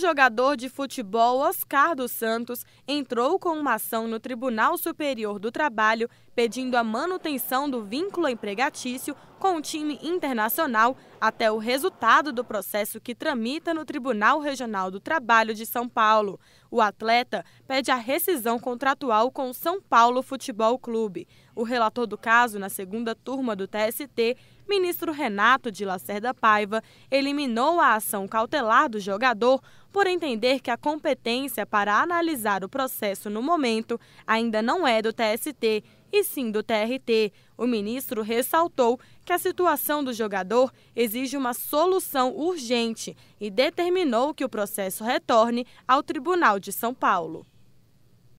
jogador de futebol Oscar dos Santos entrou com uma ação no Tribunal Superior do Trabalho pedindo a manutenção do vínculo empregatício com o time internacional até o resultado do processo que tramita no Tribunal Regional do Trabalho de São Paulo. O atleta pede a rescisão contratual com o São Paulo Futebol Clube. O relator do caso na segunda turma do TST, ministro Renato de Lacerda Paiva, eliminou a ação cautelar do jogador por entender que a competência para analisar o processo no momento ainda não é do TST e sim do TRT. O ministro ressaltou que a situação do jogador exige uma solução urgente e determinou que o processo retorne ao Tribunal de São Paulo.